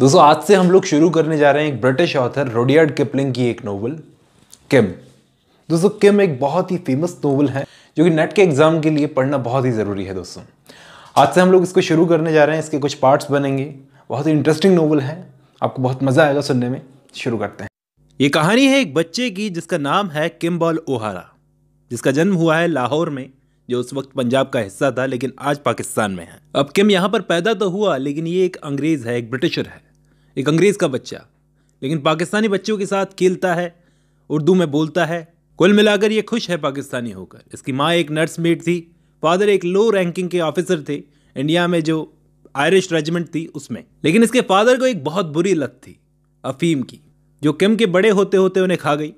दोस्तों आज से हम लोग शुरू करने जा रहे हैं एक ब्रिटिश ऑथर रोडियार्ड किपलिंग की एक नोवेल किम दोस्तों किम एक बहुत ही फेमस नोवेल है जो कि नेट के एग्जाम के लिए पढ़ना बहुत ही ज़रूरी है दोस्तों आज से हम लोग इसको शुरू करने जा रहे हैं इसके कुछ पार्ट्स बनेंगे बहुत ही इंटरेस्टिंग नोवेल है आपको बहुत मज़ा आएगा सुनने में शुरू करते हैं ये कहानी है एक बच्चे की जिसका नाम है किम्बॉल ओहारा जिसका जन्म हुआ है लाहौर में जो उस वक्त पंजाब का हिस्सा था लेकिन आज पाकिस्तान में है अब किम यहाँ पर पैदा तो हुआ लेकिन ये एक अंग्रेज़ है एक ब्रिटिशर है एक अंग्रेज़ का बच्चा लेकिन पाकिस्तानी बच्चों के साथ खेलता है उर्दू में बोलता है कुल मिलाकर ये खुश है पाकिस्तानी होकर इसकी माँ एक नर्स मेड थी फादर एक लो रैंकिंग के ऑफिसर थे इंडिया में जो आयरिश रेजिमेंट थी उसमें लेकिन इसके फादर को एक बहुत बुरी लत थी अफीम की जो किम के बड़े होते होते उन्हें खा गई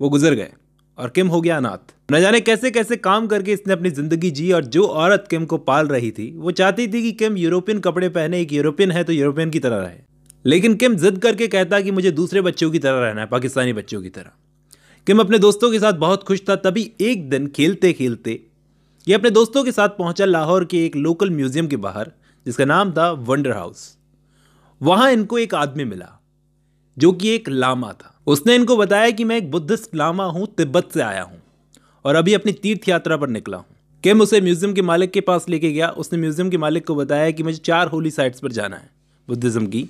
वो गुजर गए और किम हो गया अनाथ न जाने कैसे कैसे काम करके इसने अपनी ज़िंदगी जी और जो औरत किम को पाल रही थी वो चाहती थी कि किम यूरोपियन कपड़े पहने एक यूरोपियन है तो यूरोपियन की तरह रहे लेकिन किम जिद करके कहता कि मुझे दूसरे बच्चों की तरह रहना है पाकिस्तानी बच्चों की तरह किम अपने दोस्तों के साथ बहुत खुश था तभी एक दिन खेलते खेलते ये अपने दोस्तों के साथ पहुंचा लाहौर के एक लोकल म्यूजियम के बाहर जिसका नाम था वंडर हाउस वहां इनको एक आदमी मिला जो कि एक लामा था उसने इनको बताया कि मैं एक बुद्धिस्ट लामा हूं तिब्बत से आया हूं और अभी अपनी तीर्थ यात्रा पर निकला हूं किम उसे म्यूजियम के मालिक के पास लेके गया उसने म्यूजियम के मालिक को बताया कि मुझे चार होली साइट्स पर जाना है बुद्धिज़्म की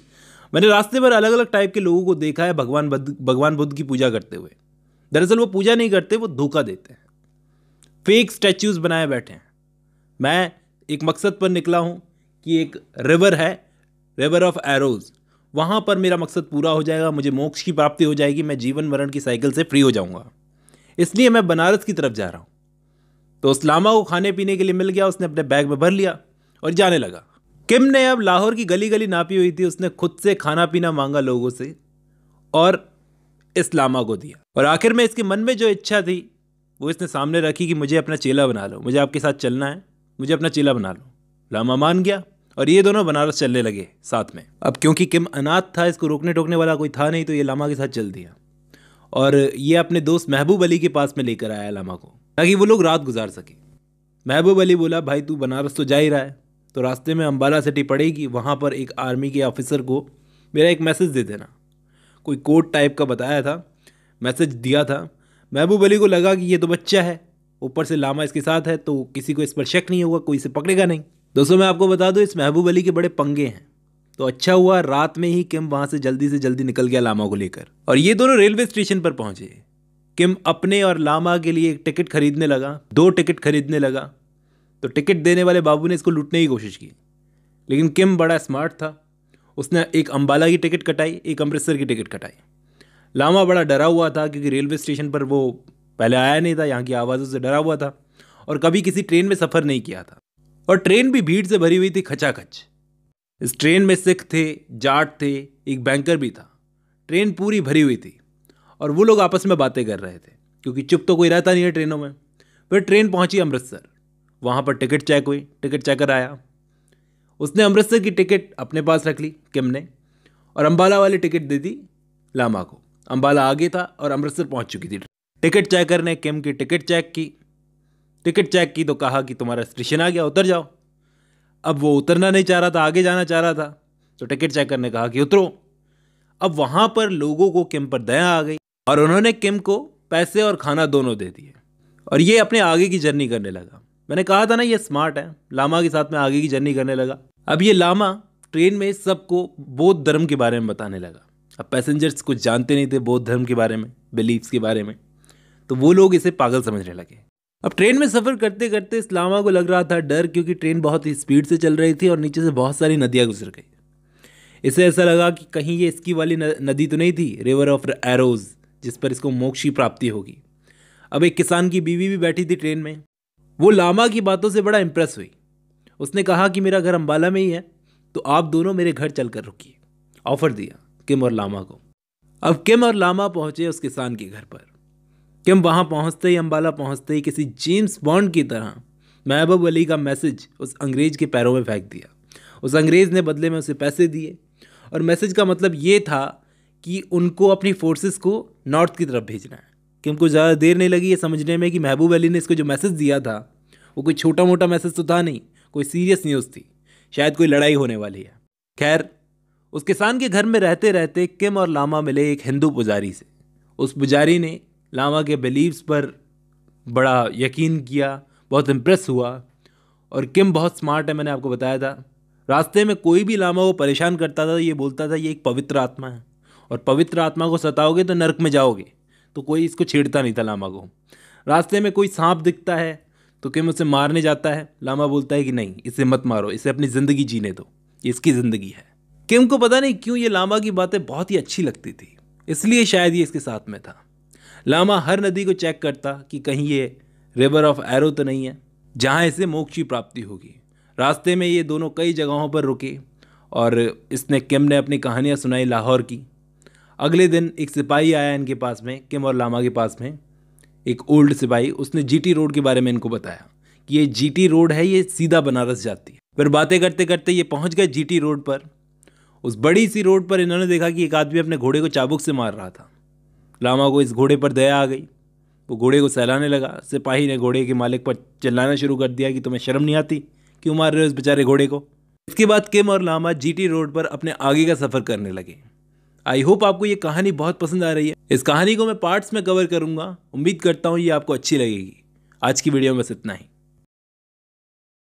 मैंने रास्ते पर अलग अलग टाइप के लोगों को देखा है भगवान भगवान बुद्ध की पूजा करते हुए दरअसल वो पूजा नहीं करते वो धोखा देते हैं फेक स्टैचूज बनाए बैठे हैं मैं एक मकसद पर निकला हूँ कि एक रिवर है रिवर ऑफ एरोज़ वहाँ पर मेरा मकसद पूरा हो जाएगा मुझे मोक्ष की प्राप्ति हो जाएगी मैं जीवन मरण की साइकिल से फ्री हो जाऊँगा इसलिए मैं बनारस की तरफ जा रहा हूँ तो उस लामा को खाने पीने के लिए मिल गया उसने अपने बैग में भर लिया और जाने लगा किम ने अब लाहौर की गली गली नापी हुई थी उसने खुद से खाना पीना मांगा लोगों से और इस्लामा को दिया और आखिर में इसके मन में जो इच्छा थी वो इसने सामने रखी कि मुझे अपना चेला बना लो मुझे आपके साथ चलना है मुझे अपना चेला बना लो लामा मान गया और ये दोनों बनारस चलने लगे साथ में अब क्योंकि किम अनाथ था इसको रोकने टोकने वाला कोई था नहीं तो ये लामा के साथ चल दिया और ये अपने दोस्त महबूब अली के पास में लेकर आया लामा को ताकि वो लोग रात गुजार सके महबूब अली बोला भाई तू बनारस तो जा ही रहा है तो रास्ते में अम्बाला सिटी पड़ेगी वहाँ पर एक आर्मी के ऑफिसर को मेरा एक मैसेज दे देना कोई कोड टाइप का बताया था मैसेज दिया था महबूब अली को लगा कि ये तो बच्चा है ऊपर से लामा इसके साथ है तो किसी को इस पर शक नहीं होगा कोई इसे पकड़ेगा नहीं दोस्तों मैं आपको बता दूँ इस महबूब अली के बड़े पंगे हैं तो अच्छा हुआ रात में ही किम वहाँ से जल्दी से जल्दी निकल गया लामा को लेकर और ये दोनों रेलवे स्टेशन पर पहुँचे किम अपने और लामा के लिए एक टिकट खरीदने लगा दो टिकट खरीदने लगा तो टिकट देने वाले बाबू ने इसको लूटने की कोशिश की लेकिन किम बड़ा स्मार्ट था उसने एक अम्बाला की टिकट कटाई एक अमृतसर की टिकट कटाई लामा बड़ा डरा हुआ था क्योंकि रेलवे स्टेशन पर वो पहले आया नहीं था यहाँ की आवाज़ों से डरा हुआ था और कभी किसी ट्रेन में सफ़र नहीं किया था और ट्रेन भी भीड़ से भरी हुई थी खचाखच इस ट्रेन में सिख थे जाट थे एक बैंकर भी था ट्रेन पूरी भरी हुई थी और वो लोग आपस में बातें कर रहे थे क्योंकि चुप तो कोई रहता नहीं है ट्रेनों में फिर ट्रेन पहुंची अमृतसर वहाँ पर टिकट चेक हुई टिकट चेकर आया उसने अमृतसर की टिकट अपने पास रख ली किम ने और अम्बाला वाली टिकट दे दी लामा को अम्बाला आगे था और अमृतसर पहुँच चुकी थी टिकट चेकर ने किम की टिकट चेक की टिकट चेक की तो कहा कि तुम्हारा स्टेशन आ गया उतर जाओ अब वो उतरना नहीं चाह रहा था आगे जाना चाह रहा था तो टिकट चेकर ने कहा कि उतरो अब वहाँ पर लोगों को किम पर दया आ गई और उन्होंने किम को पैसे और खाना दोनों दे दिए और ये अपने आगे की जर्नी करने लगा मैंने कहा था ना ये स्मार्ट है लामा के साथ में आगे की जर्नी करने लगा अब ये लामा ट्रेन में सबको बौद्ध धर्म के बारे में बताने लगा अब पैसेंजर्स कुछ जानते नहीं थे बौद्ध धर्म के बारे में बिलीव्स के बारे में तो वो लोग इसे पागल समझने लगे अब ट्रेन में सफ़र करते करते इस लामा को लग रहा था डर क्योंकि ट्रेन बहुत ही स्पीड से चल रही थी और नीचे से बहुत सारी नदियाँ गुजर गई इसे ऐसा लगा कि कहीं ये इसकी वाली नदी तो नहीं थी रिवर ऑफ एरोज जिस पर इसको मोक्ष की प्राप्ति होगी अब एक किसान की बीवी भी बैठी थी ट्रेन में वो लामा की बातों से बड़ा इम्प्रेस हुई उसने कहा कि मेरा घर अम्बाला में ही है तो आप दोनों मेरे घर चल कर रुकिए ऑफ़र दिया किम और लामा को अब किम और लामा पहुंचे उस किसान के घर पर किम वहां पहुंचते ही अम्बाला पहुंचते ही किसी जेम्स बॉन्ड की तरह महबूब अली का मैसेज उस अंग्रेज के पैरों में फेंक दिया उस अंग्रेज़ ने बदले में उसे पैसे दिए और मैसेज का मतलब ये था कि उनको अपनी फोर्सेस को नॉर्थ की तरफ भेजना है किम को ज़्यादा देर नहीं लगी ये समझने में कि महबूब अली ने इसको जो मैसेज दिया था वो कोई छोटा मोटा मैसेज तो था नहीं कोई सीरियस न्यूज़ थी शायद कोई लड़ाई होने वाली है खैर उस किसान के घर में रहते रहते किम और लामा मिले एक हिंदू पुजारी से उस पुजारी ने लामा के बिलीव्स पर बड़ा यकीन किया बहुत इम्प्रेस हुआ और किम बहुत स्मार्ट है मैंने आपको बताया था रास्ते में कोई भी लामा को परेशान करता था ये बोलता था ये एक पवित्र आत्मा है और पवित्र आत्मा को सताओगे तो नरक में जाओगे तो कोई इसको छेड़ता नहीं था लामा को रास्ते में कोई सांप दिखता है तो किम उसे मारने जाता है लामा बोलता है कि नहीं इसे मत मारो इसे अपनी ज़िंदगी जीने दो इसकी ज़िंदगी है किम को पता नहीं क्यों ये लामा की बातें बहुत ही अच्छी लगती थी इसलिए शायद ये इसके साथ में था लामा हर नदी को चेक करता कि कहीं ये रिवर ऑफ एरो तो नहीं है जहाँ इसे मोक्ष की प्राप्ति होगी रास्ते में ये दोनों कई जगहों पर रुके और इसने किम ने अपनी कहानियाँ सुनाई लाहौर की अगले दिन एक सिपाही आया इनके पास में किम और लामा के पास में एक ओल्ड सिपाही उसने जीटी रोड के बारे में इनको बताया कि ये जीटी रोड है ये सीधा बनारस जाती है फिर बातें करते करते ये पहुंच गए जीटी रोड पर उस बड़ी सी रोड पर इन्होंने देखा कि एक आदमी अपने घोड़े को चाबुक से मार रहा था लामा को इस घोड़े पर दया आ गई वो घोड़े को सहलाने लगा सिपाही ने घोड़े के मालिक पर चिल्लाना शुरू कर दिया कि तुम्हें शर्म नहीं आती क्यों मार रहे हो इस बेचारे घोड़े को इसके बाद किम और लामा जीटी रोड पर अपने आगे का सफ़र करने लगे आई होप आपको ये कहानी बहुत पसंद आ रही है इस कहानी को मैं पार्ट्स में कवर करूंगा उम्मीद करता हूँ ये आपको अच्छी लगेगी आज की वीडियो में बस इतना ही